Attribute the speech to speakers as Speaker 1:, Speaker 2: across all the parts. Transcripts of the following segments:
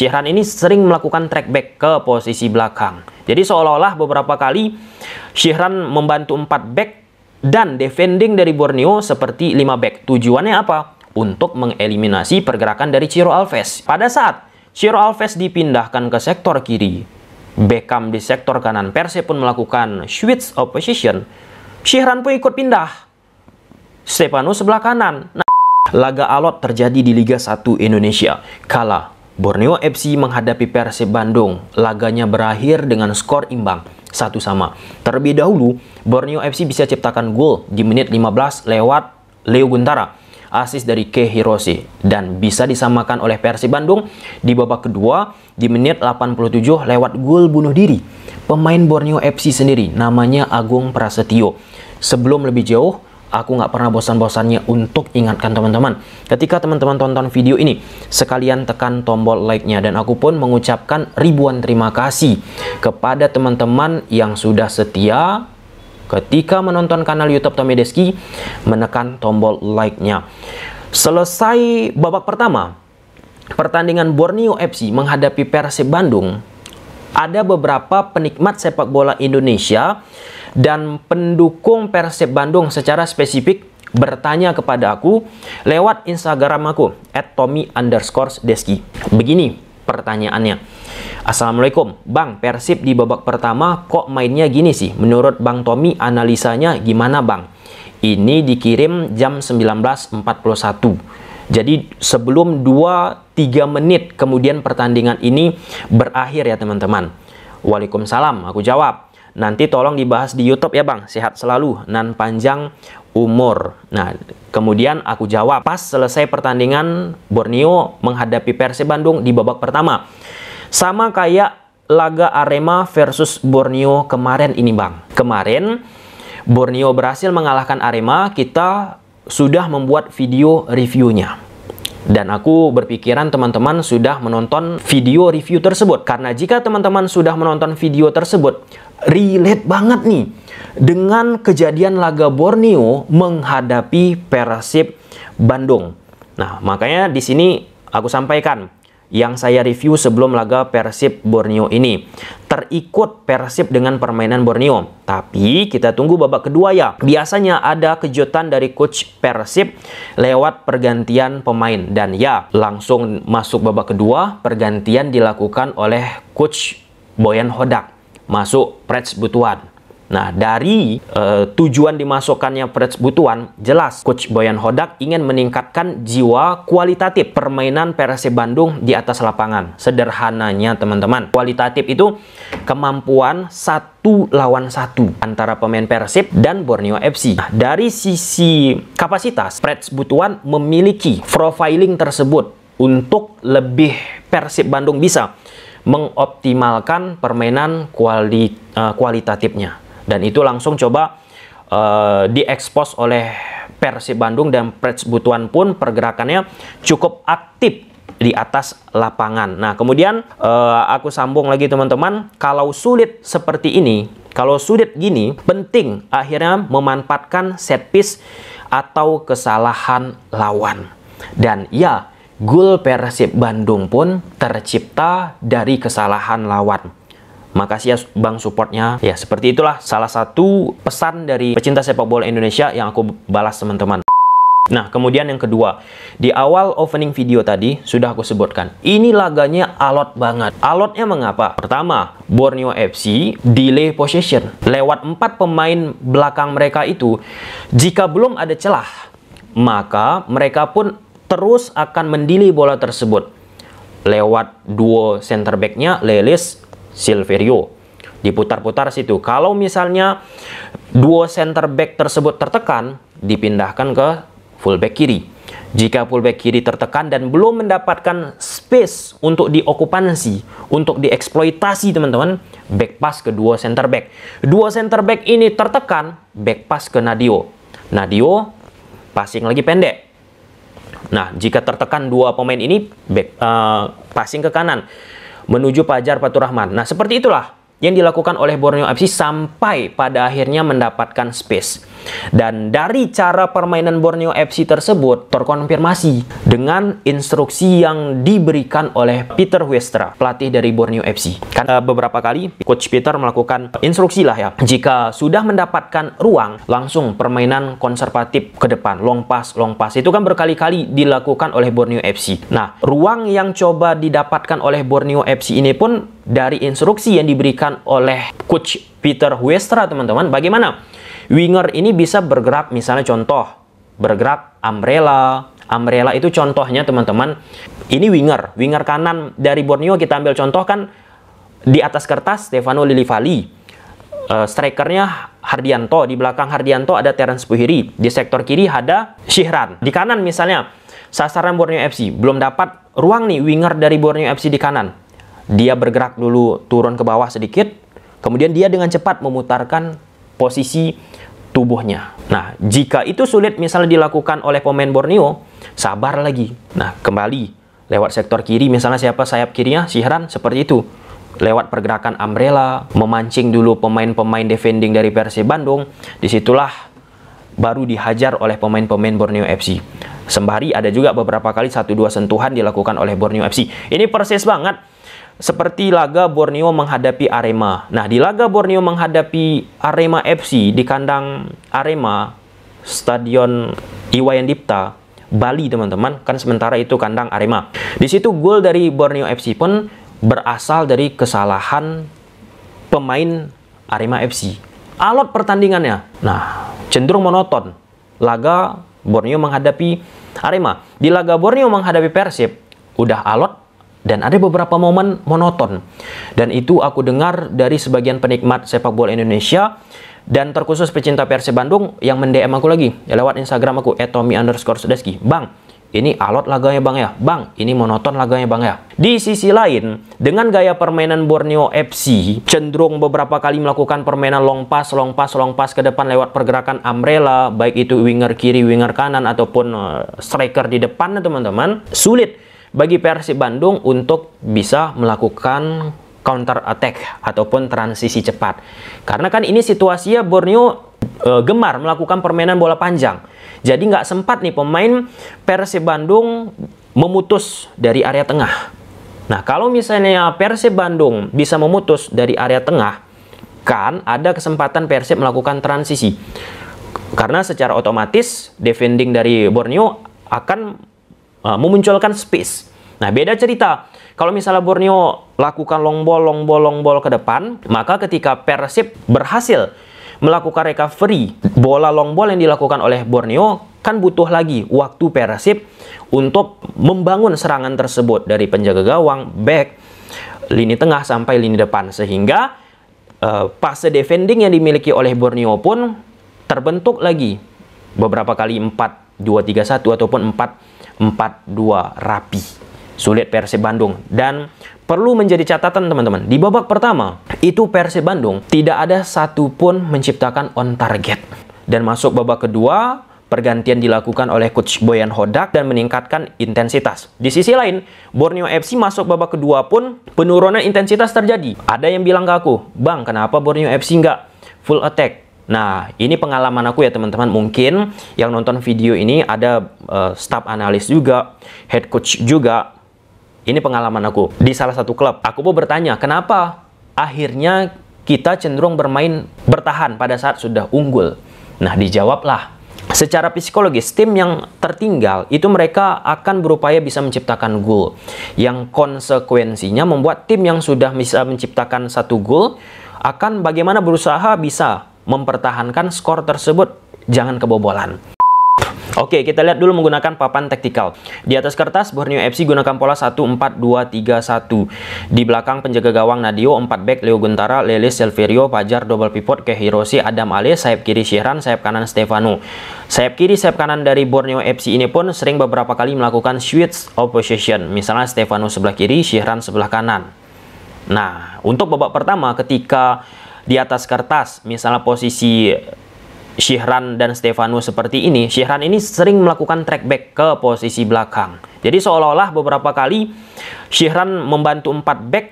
Speaker 1: Cihran ini sering melakukan track back ke posisi belakang. Jadi seolah-olah beberapa kali Cihran membantu 4 back dan defending dari Borneo seperti 5 back. Tujuannya apa? Untuk mengeliminasi pergerakan dari Ciro Alves. Pada saat Ciro Alves dipindahkan ke sektor kiri, Beckham di sektor kanan Perse pun melakukan switch of position. pun ikut pindah. Stefano sebelah kanan. Nah, laga alot terjadi di Liga 1 Indonesia. Kalah Borneo FC menghadapi Persib Bandung. Laganya berakhir dengan skor imbang satu sama. Terlebih dahulu, Borneo FC bisa ciptakan gol di menit 15 lewat Leo Guntara, asis dari Ke Hiroshi dan bisa disamakan oleh Persib Bandung di babak kedua di menit 87 lewat gol bunuh diri pemain Borneo FC sendiri namanya Agung Prasetyo. Sebelum lebih jauh, aku nggak pernah bosan-bosannya untuk ingatkan teman-teman. Ketika teman-teman tonton video ini, sekalian tekan tombol like-nya. Dan aku pun mengucapkan ribuan terima kasih kepada teman-teman yang sudah setia ketika menonton kanal YouTube Tommy Deski, menekan tombol like-nya. Selesai babak pertama, pertandingan Borneo FC menghadapi Persib Bandung, ada beberapa penikmat sepak bola Indonesia dan pendukung Persib Bandung secara spesifik bertanya kepada aku lewat Instagram aku @tommy_deski. Begini pertanyaannya. Assalamualaikum, Bang Persib di babak pertama kok mainnya gini sih? Menurut Bang Tommy analisanya gimana Bang? Ini dikirim jam 19.41. Jadi sebelum 2-3 menit kemudian pertandingan ini berakhir ya teman-teman. Waalaikumsalam, aku jawab. Nanti tolong dibahas di YouTube ya Bang. Sehat selalu nan panjang umur. Nah, kemudian aku jawab. Pas selesai pertandingan Borneo menghadapi Persib Bandung di babak pertama. Sama kayak laga Arema versus Borneo kemarin ini Bang. Kemarin Borneo berhasil mengalahkan Arema, kita sudah membuat video reviewnya. Dan aku berpikiran teman-teman sudah menonton video review tersebut. Karena jika teman-teman sudah menonton video tersebut, relate banget nih dengan kejadian laga Borneo menghadapi Persib Bandung. Nah, makanya di sini aku sampaikan yang saya review sebelum laga Persib Borneo ini. Terikut Persib dengan permainan Borneo. Tapi kita tunggu babak kedua ya. Biasanya ada kejutan dari coach Persib lewat pergantian pemain. Dan ya, langsung masuk babak kedua, pergantian dilakukan oleh coach Boyan Hodak. Masuk Prats Butuan. Nah, dari uh, tujuan dimasukkannya Fred Butuan, jelas coach Boyan Hodak ingin meningkatkan jiwa kualitatif permainan Persib Bandung di atas lapangan. Sederhananya, teman-teman, kualitatif itu kemampuan satu lawan satu antara pemain Persib dan Borneo FC. Nah, dari sisi kapasitas, Preds Butuan memiliki profiling tersebut untuk lebih Persib Bandung bisa mengoptimalkan permainan kuali, uh, kualitatifnya. Dan itu langsung coba uh, diekspos oleh Persib Bandung dan Preds pun pergerakannya cukup aktif di atas lapangan. Nah, kemudian uh, aku sambung lagi teman-teman, kalau sulit seperti ini, kalau sulit gini, penting akhirnya memanfaatkan set piece atau kesalahan lawan. Dan ya, gol Persib Bandung pun tercipta dari kesalahan lawan. Makasih ya Bang supportnya. Ya, seperti itulah salah satu pesan dari pecinta sepak bola Indonesia yang aku balas teman-teman. Nah, kemudian yang kedua, di awal opening video tadi sudah aku sebutkan, ini laganya alot banget. Alotnya mengapa? Pertama, Borneo FC delay possession. Lewat empat pemain belakang mereka itu, jika belum ada celah, maka mereka pun terus akan mendili bola tersebut. Lewat duo center backnya nya Lelis Silverio. Diputar-putar situ. Kalau misalnya duo center back tersebut tertekan, dipindahkan ke fullback kiri. Jika fullback kiri tertekan dan belum mendapatkan space untuk diokupansi, untuk dieksploitasi teman-teman, back pass ke dua center back. Dua center back ini tertekan, back pass ke Nadio. Nadio passing lagi pendek. Nah, jika tertekan dua pemain ini, back, uh, passing ke kanan menuju Pajar Paturahman. Nah, seperti itulah yang dilakukan oleh Borneo FC sampai pada akhirnya mendapatkan space. Dan dari cara permainan Borneo FC tersebut terkonfirmasi dengan instruksi yang diberikan oleh Peter Westra, pelatih dari Borneo FC. Kan eh, beberapa kali coach Peter melakukan instruksi lah ya. Jika sudah mendapatkan ruang, langsung permainan konservatif ke depan, long pass, long pass. Itu kan berkali-kali dilakukan oleh Borneo FC. Nah, ruang yang coba didapatkan oleh Borneo FC ini pun dari instruksi yang diberikan oleh coach Peter Westra, teman-teman. Bagaimana? Winger ini bisa bergerak misalnya contoh bergerak umbrella. Umbrella itu contohnya teman-teman. Ini winger, winger kanan dari Borneo kita ambil contoh kan di atas kertas Stefano Lillivali. Uh, eh, strikernya Hardianto, di belakang Hardianto ada Terence Puhiri, di sektor kiri ada Shihran. Di kanan misalnya sasaran Borneo FC belum dapat ruang nih winger dari Borneo FC di kanan. Dia bergerak dulu turun ke bawah sedikit, kemudian dia dengan cepat memutarkan posisi tubuhnya. Nah, jika itu sulit misalnya dilakukan oleh pemain Borneo, sabar lagi. Nah, kembali lewat sektor kiri misalnya siapa sayap kirinya Sihran seperti itu. Lewat pergerakan umbrella, memancing dulu pemain-pemain defending dari Persib Bandung, disitulah baru dihajar oleh pemain-pemain Borneo FC. Sembari ada juga beberapa kali satu dua sentuhan dilakukan oleh Borneo FC. Ini persis banget seperti laga Borneo menghadapi Arema. Nah, di laga Borneo menghadapi Arema FC di kandang Arema Stadion Iwayan Dipta, Bali, teman-teman. Kan sementara itu kandang Arema. Di situ gol dari Borneo FC pun berasal dari kesalahan pemain Arema FC. Alot pertandingannya. Nah, cenderung monoton. Laga Borneo menghadapi Arema. Di laga Borneo menghadapi Persib, udah alot dan ada beberapa momen monoton. Dan itu aku dengar dari sebagian penikmat sepak bola Indonesia dan terkhusus pecinta Persib Bandung yang mendm aku lagi lewat Instagram aku etomi underscore sudeski. Bang, ini alot laganya bang ya, bang ini monoton laganya bang ya. Di sisi lain, dengan gaya permainan Borneo FC cenderung beberapa kali melakukan permainan long pass, long pass, long pass ke depan lewat pergerakan umbrella, baik itu winger kiri, winger kanan ataupun eh, striker di depan teman-teman, sulit bagi Persib Bandung untuk bisa melakukan counter attack ataupun transisi cepat. Karena kan ini situasinya Borneo e, gemar melakukan permainan bola panjang. Jadi nggak sempat nih pemain Persib Bandung memutus dari area tengah. Nah kalau misalnya Persib Bandung bisa memutus dari area tengah, kan ada kesempatan Persib melakukan transisi. Karena secara otomatis defending dari Borneo akan uh, ah, memunculkan space. Nah, beda cerita. Kalau misalnya Borneo lakukan long ball, long ball, long ball ke depan, maka ketika Persib berhasil melakukan recovery, bola long ball yang dilakukan oleh Borneo kan butuh lagi waktu Persib untuk membangun serangan tersebut dari penjaga gawang, back, lini tengah sampai lini depan sehingga uh, defending yang dimiliki oleh Borneo pun terbentuk lagi beberapa kali 4 2 3 1 ataupun 4 4-2 rapi. Sulit Persib Bandung dan perlu menjadi catatan teman-teman. Di babak pertama, itu Persib Bandung tidak ada satupun menciptakan on target. Dan masuk babak kedua, pergantian dilakukan oleh coach Boyan Hodak dan meningkatkan intensitas. Di sisi lain, Borneo FC masuk babak kedua pun penurunan intensitas terjadi. Ada yang bilang ke aku, "Bang, kenapa Borneo FC nggak full attack?" Nah, ini pengalaman aku ya teman-teman. Mungkin yang nonton video ini ada uh, eh, staff analis juga, head coach juga. Ini pengalaman aku di salah satu klub. Aku mau bertanya, kenapa akhirnya kita cenderung bermain bertahan pada saat sudah unggul? Nah, dijawablah Secara psikologis, tim yang tertinggal itu mereka akan berupaya bisa menciptakan gol. Yang konsekuensinya membuat tim yang sudah bisa menciptakan satu gol akan bagaimana berusaha bisa mempertahankan skor tersebut, jangan kebobolan. Oke, kita lihat dulu menggunakan papan taktikal. Di atas kertas, Borneo FC gunakan pola 1-4-2-3-1. Di belakang penjaga gawang Nadio, 4 back Leo Guntara, Lele Silverio, Fajar double pivot, Kehiroshi, Adam Ale, sayap kiri Syihran, sayap kanan Stefano. Sayap kiri, sayap kanan dari Borneo FC ini pun sering beberapa kali melakukan switch opposition Misalnya Stefano sebelah kiri, Syihran sebelah kanan. Nah, untuk babak pertama ketika di atas kertas, misalnya posisi Syihran dan Stefano seperti ini, Syihran ini sering melakukan track back ke posisi belakang. Jadi seolah-olah beberapa kali Syihran membantu 4 back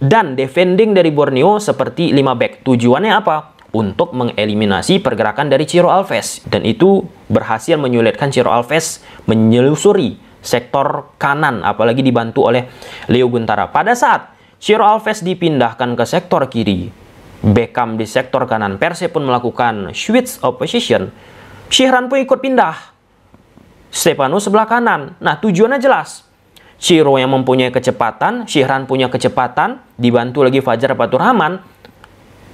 Speaker 1: dan defending dari Borneo seperti 5 back. Tujuannya apa? Untuk mengeliminasi pergerakan dari Ciro Alves. Dan itu berhasil menyulitkan Ciro Alves menyelusuri sektor kanan, apalagi dibantu oleh Leo Guntara. Pada saat Ciro Alves dipindahkan ke sektor kiri. Beckham di sektor kanan Persib pun melakukan switch of position. pun ikut pindah. Stefano sebelah kanan. Nah, tujuannya jelas. Ciro yang mempunyai kecepatan, Sihran punya kecepatan, dibantu lagi Fajar Paturhaman.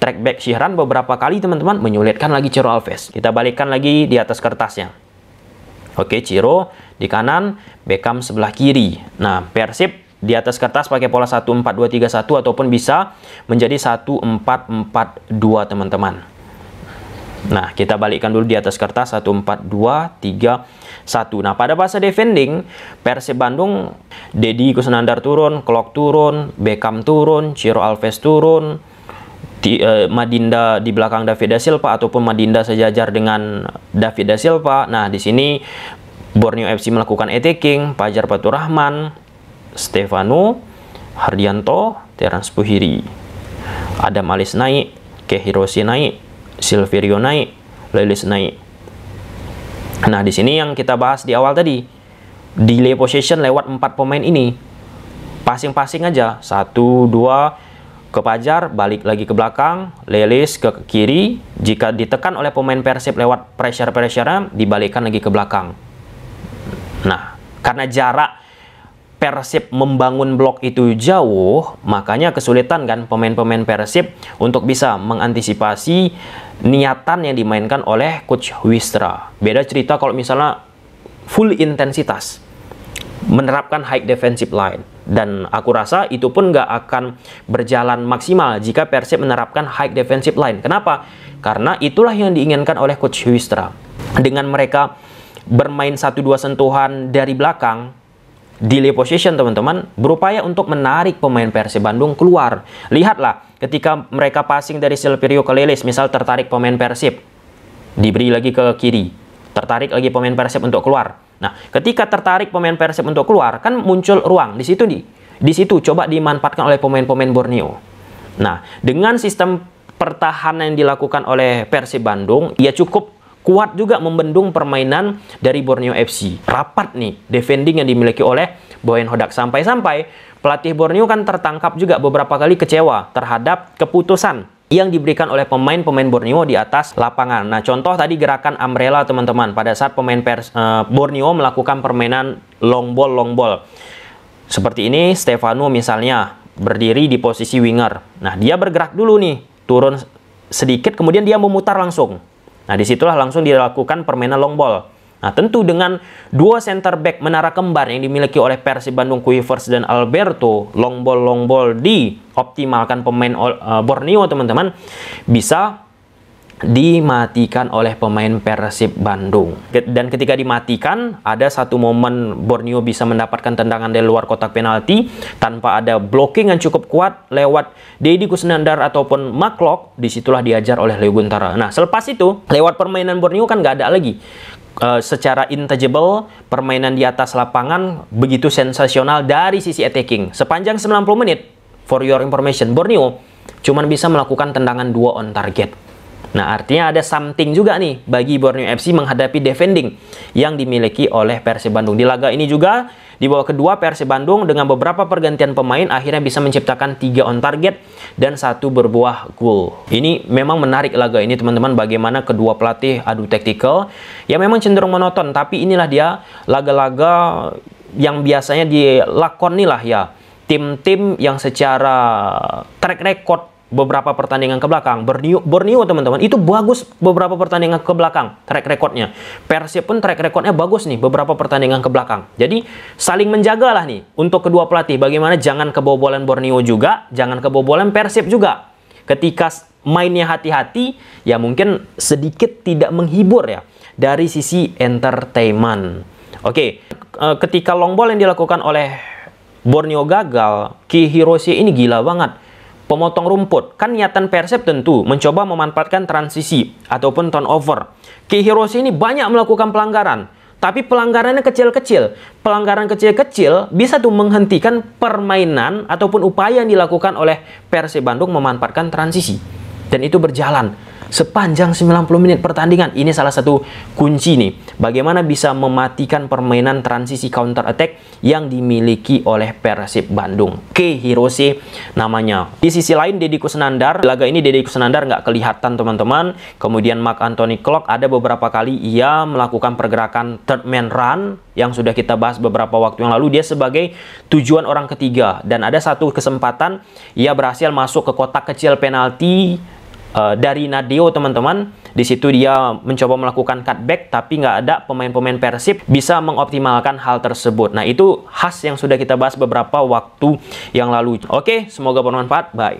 Speaker 1: Track back Sihran beberapa kali teman-teman menyulitkan lagi Ciro Alves. Kita balikkan lagi di atas kertasnya. Oke, Ciro di kanan, Beckham sebelah kiri. Nah, Persib di atas kertas pakai pola 14231 ataupun bisa menjadi 1442 teman-teman. Nah, kita balikkan dulu di atas kertas 14231. Nah, pada fase defending, Persib Bandung, Dedi Kusnandar turun, Klok turun, Beckham turun, Ciro Alves turun, di, eh, Madinda di belakang David da Silva ataupun Madinda sejajar dengan David da Silva. Nah, di sini Borneo FC melakukan attacking, Pajar Paturahman Stefano Hardianto, Terence Puhiri. Adam Alis naik, Kehirosi naik, Silverio naik, Lelis naik. Nah, di sini yang kita bahas di awal tadi, delay position lewat empat pemain ini. Pasing-pasing aja, satu, dua, ke Pajar, balik lagi ke belakang, Lelis ke kiri. Jika ditekan oleh pemain Persib lewat pressure-pressure, dibalikkan lagi ke belakang. Nah, karena jarak Persib membangun blok itu jauh, makanya kesulitan kan pemain-pemain Persib untuk bisa mengantisipasi niatan yang dimainkan oleh coach Wistra. Beda cerita kalau misalnya full intensitas menerapkan high defensive line dan aku rasa itu pun nggak akan berjalan maksimal jika Persib menerapkan high defensive line. Kenapa? Karena itulah yang diinginkan oleh Coach Wistra. Dengan mereka bermain satu dua sentuhan dari belakang, delay position teman-teman berupaya untuk menarik pemain Persib Bandung keluar. Lihatlah ketika mereka passing dari Silverio ke Lelis misal tertarik pemain Persib diberi lagi ke kiri, tertarik lagi pemain Persib untuk keluar. Nah, ketika tertarik pemain Persib untuk keluar kan muncul ruang di situ nih. Di situ coba dimanfaatkan oleh pemain-pemain Borneo. Nah, dengan sistem pertahanan yang dilakukan oleh Persib Bandung, ia cukup kuat juga membendung permainan dari Borneo FC. Rapat nih defending yang dimiliki oleh Bowen Hodak sampai-sampai pelatih Borneo kan tertangkap juga beberapa kali kecewa terhadap keputusan yang diberikan oleh pemain-pemain Borneo di atas lapangan. Nah, contoh tadi gerakan umbrella teman-teman pada saat pemain pers, uh, Borneo melakukan permainan long ball long ball. Seperti ini Stefano misalnya berdiri di posisi winger. Nah, dia bergerak dulu nih, turun sedikit kemudian dia memutar langsung. Nah, disitulah langsung dilakukan permainan long ball. Nah, tentu dengan dua center back menara kembar yang dimiliki oleh Persib Bandung Quivers dan Alberto, long ball long ball dioptimalkan pemain uh, Borneo teman-teman bisa dimatikan oleh pemain Persib Bandung. Dan ketika dimatikan, ada satu momen Borneo bisa mendapatkan tendangan dari luar kotak penalti tanpa ada blocking yang cukup kuat lewat Deddy Kusnandar ataupun Maklok, disitulah diajar oleh Leo Guntara. Nah, selepas itu, lewat permainan Borneo kan nggak ada lagi. Uh, secara intangible permainan di atas lapangan begitu sensasional dari sisi attacking. Sepanjang 90 menit, for your information, Borneo cuman bisa melakukan tendangan dua on target Nah, artinya ada something juga nih bagi Borneo FC menghadapi defending yang dimiliki oleh Persib Bandung. Di laga ini juga di bawah kedua Persib Bandung dengan beberapa pergantian pemain akhirnya bisa menciptakan tiga on target dan satu berbuah gol. Ini memang menarik laga ini teman-teman bagaimana kedua pelatih adu taktikal yang memang cenderung monoton tapi inilah dia laga-laga yang biasanya lah ya tim-tim yang secara track record beberapa pertandingan ke belakang. Borneo, Borneo teman-teman, itu bagus beberapa pertandingan ke belakang track recordnya. Persib pun track recordnya bagus nih beberapa pertandingan ke belakang. Jadi saling menjagalah nih untuk kedua pelatih. Bagaimana jangan kebobolan Borneo juga, jangan kebobolan Persib juga. Ketika mainnya hati-hati, ya mungkin sedikit tidak menghibur ya dari sisi entertainment. Oke, e, ketika long ball yang dilakukan oleh Borneo gagal, Ki Hiroshi ini gila banget Pemotong rumput, kan niatan Persib tentu mencoba memanfaatkan transisi ataupun turnover. Kihiroshi ini banyak melakukan pelanggaran, tapi pelanggarannya kecil-kecil. Pelanggaran kecil-kecil bisa tuh menghentikan permainan ataupun upaya yang dilakukan oleh Persib Bandung memanfaatkan transisi. Dan itu berjalan sepanjang 90 menit pertandingan. Ini salah satu kunci nih. Bagaimana bisa mematikan permainan transisi counter attack yang dimiliki oleh Persib Bandung. Oke, Hirose namanya. Di sisi lain Deddy Kusnandar, laga ini Deddy Kusnandar nggak kelihatan teman-teman. Kemudian Mark Anthony Clock ada beberapa kali ia melakukan pergerakan third man run yang sudah kita bahas beberapa waktu yang lalu. Dia sebagai tujuan orang ketiga dan ada satu kesempatan ia berhasil masuk ke kotak kecil penalti Eh, dari Nadio teman-teman. Di situ dia mencoba melakukan cutback tapi nggak ada pemain-pemain Persib bisa mengoptimalkan hal tersebut. Nah itu khas yang sudah kita bahas beberapa waktu yang lalu. Oke, semoga bermanfaat. Bye.